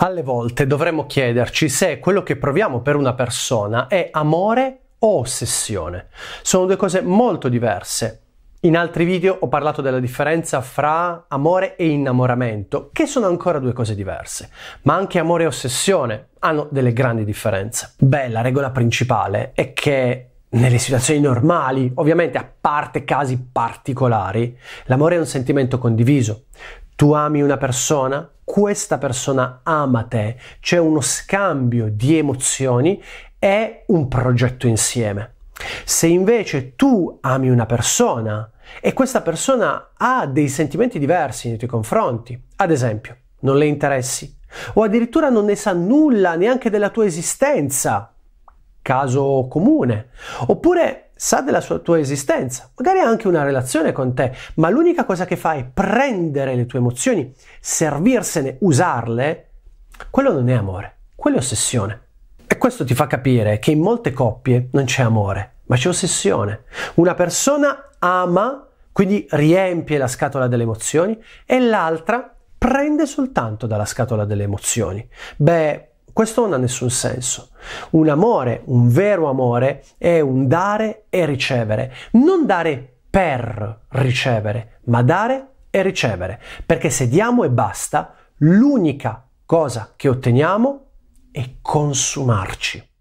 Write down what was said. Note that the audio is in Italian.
Alle volte dovremmo chiederci se quello che proviamo per una persona è amore o ossessione. Sono due cose molto diverse. In altri video ho parlato della differenza fra amore e innamoramento, che sono ancora due cose diverse, ma anche amore e ossessione hanno delle grandi differenze. Beh, la regola principale è che nelle situazioni normali, ovviamente a parte casi particolari, l'amore è un sentimento condiviso. Tu ami una persona, questa persona ama te, c'è uno scambio di emozioni, è un progetto insieme. Se invece tu ami una persona e questa persona ha dei sentimenti diversi nei tuoi confronti, ad esempio, non le interessi o addirittura non ne sa nulla neanche della tua esistenza, caso comune, oppure sa della sua, tua esistenza, magari ha anche una relazione con te, ma l'unica cosa che fa è prendere le tue emozioni, servirsene, usarle, quello non è amore, quello è ossessione. E questo ti fa capire che in molte coppie non c'è amore, ma c'è ossessione. Una persona ama, quindi riempie la scatola delle emozioni, e l'altra prende soltanto dalla scatola delle emozioni. Beh, questo non ha nessun senso. Un amore, un vero amore, è un dare e ricevere. Non dare per ricevere, ma dare e ricevere. Perché se diamo e basta, l'unica cosa che otteniamo è consumarci.